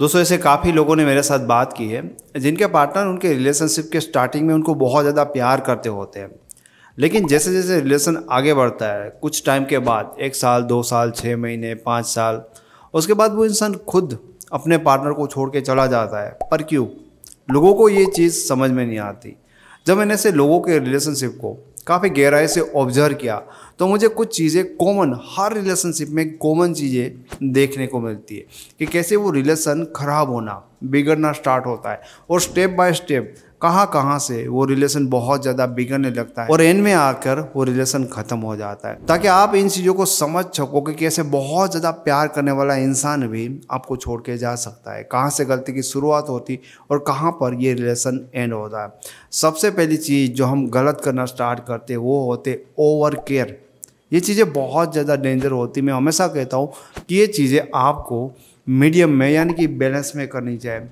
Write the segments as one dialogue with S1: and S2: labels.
S1: दोस्तों ऐसे काफ़ी लोगों ने मेरे साथ बात की है जिनके पार्टनर उनके रिलेशनशिप के स्टार्टिंग में उनको बहुत ज़्यादा प्यार करते होते हैं लेकिन जैसे जैसे रिलेशन आगे बढ़ता है कुछ टाइम के बाद एक साल दो साल छः महीने पाँच साल उसके बाद वो इंसान खुद अपने पार्टनर को छोड़ के चला जाता है पर क्यों लोगों को ये चीज़ समझ में नहीं आती जब मैंने ऐसे लोगों के रिलेशनशिप को काफ़ी गहराई से ऑब्जर्व किया तो मुझे कुछ चीज़ें कॉमन हर रिलेशनशिप में कॉमन चीज़ें देखने को मिलती है कि कैसे वो रिलेशन ख़राब होना बिगड़ना स्टार्ट होता है और स्टेप बाय स्टेप कहाँ कहाँ से वो रिलेशन बहुत ज़्यादा बिगड़ने लगता है और एंड में आकर वो रिलेशन ख़त्म हो जाता है ताकि आप इन चीज़ों को समझ सको कि कैसे बहुत ज़्यादा प्यार करने वाला इंसान भी आपको छोड़ के जा सकता है कहाँ से गलती की शुरुआत होती और कहाँ पर ये रिलेशन एंड होता है सबसे पहली चीज़ जो हम गलत करना स्टार्ट करते वो होते ओवर केयर ये चीज़ें बहुत ज़्यादा डेंजर होती मैं हमेशा कहता हूँ कि ये चीज़ें आपको मीडियम में यानी कि बैलेंस में करनी चाहिए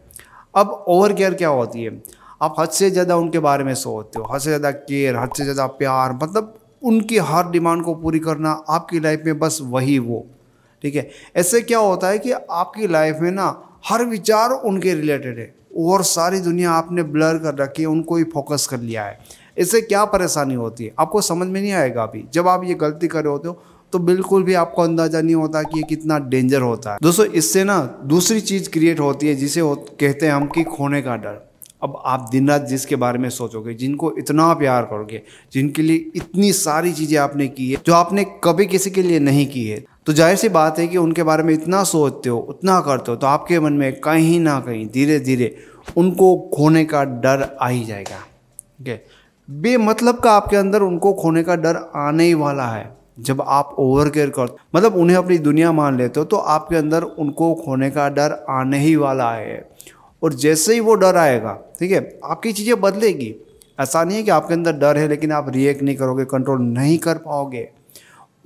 S1: अब ओवर केयर क्या होती है आप हद से ज़्यादा उनके बारे में सोचते हो हद से ज़्यादा केयर हद से ज़्यादा प्यार मतलब उनकी हर डिमांड को पूरी करना आपकी लाइफ में बस वही वो ठीक है ऐसे क्या होता है कि आपकी लाइफ में ना हर विचार उनके रिलेटेड है और सारी दुनिया आपने ब्लर कर रखी है उनको ही फोकस कर लिया है इससे क्या परेशानी होती है आपको समझ में नहीं आएगा अभी जब आप ये गलती कर रहे होते हो तो बिल्कुल भी आपको अंदाजा नहीं होता कि ये कितना डेंजर होता है दोस्तों इससे ना दूसरी चीज़ क्रिएट होती है जिसे कहते हैं हम कि खोने का डर अब आप दिन रात जिसके बारे में सोचोगे जिनको इतना प्यार करोगे जिनके लिए इतनी सारी चीज़ें आपने की है जो आपने कभी किसी के लिए नहीं की है तो जाहिर सी बात है कि उनके बारे में इतना सोचते हो उतना करते हो तो आपके मन में कहीं ना कहीं धीरे धीरे उनको खोने का डर आ ही जाएगा ठीक है बेमतलब का आपके अंदर उनको खोने का डर आने ही वाला है जब आप ओवर केयर कर मतलब उन्हें अपनी दुनिया मान लेते हो तो आपके अंदर उनको खोने का डर आने ही वाला है और जैसे ही वो डर आएगा ठीक है आपकी चीज़ें बदलेगी ऐसा नहीं है कि आपके अंदर डर है लेकिन आप रिएक्ट नहीं करोगे कंट्रोल नहीं कर पाओगे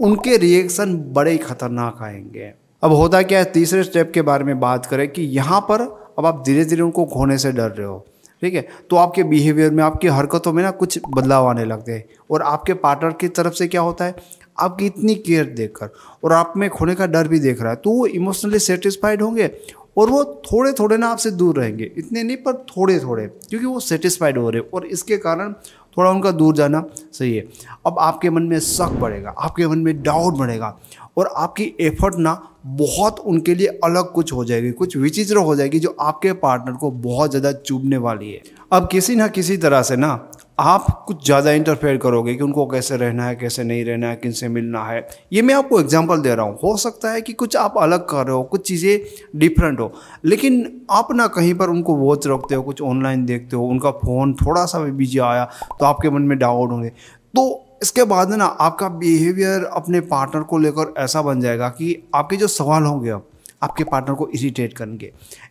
S1: उनके रिएक्शन बड़े ही खतरनाक आएंगे अब होता क्या है तीसरे स्टेप के बारे में बात करें कि यहाँ पर अब आप धीरे धीरे उनको खोने से डर रहे हो ठीक है तो आपके बिहेवियर में आपकी हरकतों में ना कुछ बदलाव आने लगते हैं और आपके पार्टनर की तरफ से क्या होता है आपकी इतनी केयर देखकर और आप में खोने का डर भी देख रहा है तो वो इमोशनली सेटिस्फाइड होंगे और वो थोड़े थोड़े ना आपसे दूर रहेंगे इतने नहीं पर थोड़े थोड़े क्योंकि वो सेटिस्फाइड हो रहे और इसके कारण थोड़ा उनका दूर जाना सही है अब आपके मन में शक बढ़ेगा आपके मन में डाउट बढ़ेगा और आपकी एफर्ट ना बहुत उनके लिए अलग कुछ हो जाएगी कुछ विचित्र हो जाएगी जो आपके पार्टनर को बहुत ज़्यादा चुभने वाली है अब किसी ना किसी तरह से ना आप कुछ ज़्यादा इंटरफेयर करोगे कि उनको कैसे रहना है कैसे नहीं रहना है किन से मिलना है ये मैं आपको एग्जांपल दे रहा हूँ हो सकता है कि कुछ आप अलग कर रहे हो कुछ चीज़ें डिफरेंट हो लेकिन आप ना कहीं पर उनको वॉच रखते हो कुछ ऑनलाइन देखते हो उनका फ़ोन थोड़ा सा भी बिजी आया तो आपके मन में डाउट होंगे तो इसके बाद ना आपका बिहेवियर अपने पार्टनर को लेकर ऐसा बन जाएगा कि आपके जो सवाल होंगे अब आपके पार्टनर को इरिटेट करेंगे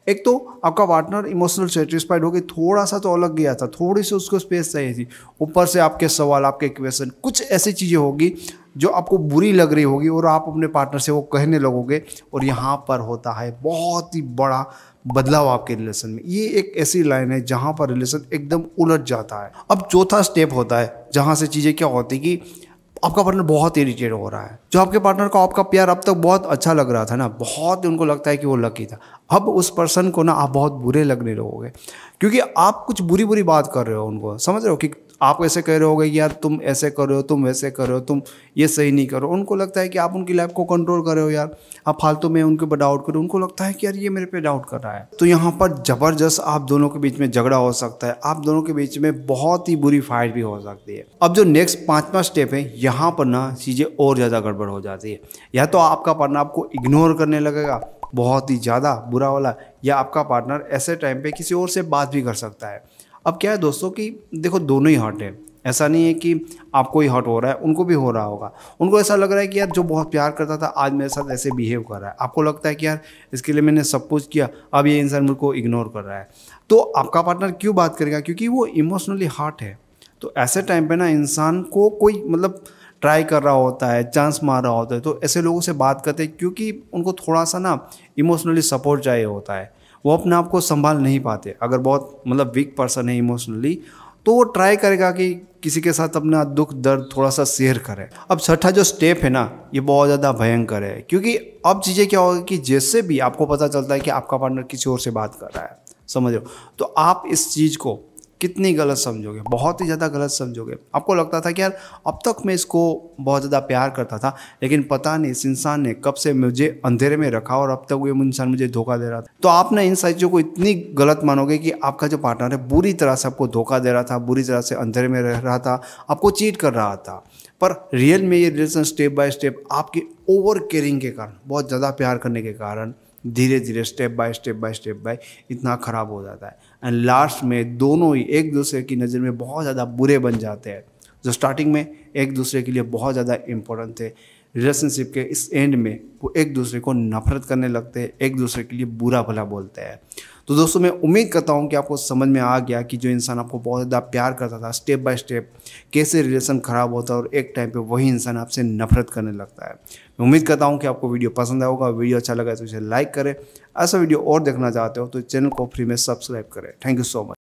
S1: एक तो आपका पार्टनर इमोशनल सेटिस्फाइड हो गई थोड़ा सा तो अलग गया था थोड़ी सी उसको स्पेस चाहिए थी ऊपर से आपके सवाल आपके क्वेश्चन कुछ ऐसी चीज़ें होगी जो आपको बुरी लग रही होगी और आप अपने पार्टनर से वो कहने लगोगे और यहाँ पर होता है बहुत ही बड़ा बदलाव आपके रिलेशन में ये एक ऐसी लाइन है जहाँ पर रिलेशन एकदम उलट जाता है अब चौथा स्टेप होता है जहाँ से चीज़ें क्या होती कि आपका पार्टनर बहुत इरीटेट हो रहा है जो आपके पार्टनर को आपका प्यार अब तक बहुत अच्छा लग रहा था ना बहुत उनको लगता है कि वो लकी था अब उस पर्सन को ना आप बहुत बुरे लगने लगोगे क्योंकि आप कुछ बुरी बुरी बात कर रहे हो उनको समझ रहे हो कि आप ऐसे कह रहे हो कि यार तुम ऐसे कर रहे हो तुम वैसे कर रहे हो तुम ये सही नहीं करो उनको लगता है कि आप उनकी लाइफ को कंट्रोल कर रहे हो यार आप फालतू में उनके ऊपर डाउट करो उनको लगता है कि यार ये मेरे पे डाउट कर रहा है तो यहाँ पर ज़बरदस्त आप दोनों के बीच में झगड़ा हो सकता है आप दोनों के बीच में बहुत ही बुरी फाइट भी हो सकती है अब जो नेक्स्ट पाँचवा स्टेप है यहाँ पर ना चीज़ें और ज़्यादा गड़बड़ हो जाती है या तो आपका पार्टनर आपको इग्नोर करने लगेगा बहुत ही ज़्यादा बुरा वाला या आपका पार्टनर ऐसे टाइम पे किसी और से बात भी कर सकता है अब क्या है दोस्तों कि देखो दोनों ही हॉट है ऐसा नहीं है कि आपको ही हॉट हो रहा है उनको भी हो रहा होगा उनको ऐसा लग रहा है कि यार जो बहुत प्यार करता था आज मेरे साथ ऐसे बिहेव कर रहा है आपको लगता है कि यार इसके लिए मैंने सब कुछ किया अब ये इंसान मेरे को इग्नोर कर रहा है तो आपका पार्टनर क्यों बात करेगा क्योंकि वो इमोशनली हॉट है तो ऐसे टाइम पे ना इंसान को कोई मतलब ट्राई कर रहा होता है चांस मार रहा होता है तो ऐसे लोगों से बात करते हैं क्योंकि उनको थोड़ा सा ना इमोशनली सपोर्ट चाहिए होता है वो अपने आप को संभाल नहीं पाते अगर बहुत मतलब वीक पर्सन है इमोशनली तो वो ट्राई करेगा कि किसी के साथ अपना दुख दर्द थोड़ा सा शेयर करे अब छठा जो स्टेप है ना ये बहुत ज़्यादा भयंकर है क्योंकि अब चीज़ें क्या होगी कि जैसे भी आपको पता चलता है कि आपका पार्टनर किसी और से बात कर रहा है समझ तो आप इस चीज़ को कितनी गलत समझोगे बहुत ही ज़्यादा गलत समझोगे आपको लगता था कि यार अब तक मैं इसको बहुत ज़्यादा प्यार करता था लेकिन पता नहीं इस इंसान ने कब से मुझे अंधेरे में रखा और अब तक वो इंसान मुझे धोखा दे रहा था तो आपने इन सारी चीज़ों को इतनी गलत मानोगे कि आपका जो पार्टनर है बुरी तरह से आपको धोखा दे रहा था बुरी तरह से अंधेरे में रह रहा था आपको चीट कर रहा था पर रियल में ये रिलेशन स्टेप बाय स्टेप आपकी ओवर केयरिंग के कारण बहुत ज़्यादा प्यार करने के कारण धीरे धीरे step by step by step by इतना ख़राब हो जाता है एंड लास्ट में दोनों ही एक दूसरे की नज़र में बहुत ज़्यादा बुरे बन जाते हैं जो स्टार्टिंग में एक दूसरे के लिए बहुत ज़्यादा इम्पोर्टेंट थे रिलेशनशिप के इस एंड में वो एक दूसरे को नफरत करने लगते हैं एक दूसरे के लिए बुरा भला बोलते हैं तो दोस्तों मैं उम्मीद करता हूँ कि आपको समझ में आ गया कि जो इंसान आपको बहुत ज़्यादा प्यार करता था स्टेप बाय स्टेप कैसे रिलेशन ख़राब होता है और एक टाइम पे वही इंसान आपसे नफरत करने लगता है मैं उम्मीद करता हूँ कि आपको वीडियो पसंद आया होगा वीडियो अच्छा लगा तो इसे लाइक करें ऐसा वीडियो और देखना चाहते हो तो चैनल को फ्री में सब्सक्राइब करें थैंक यू सो मच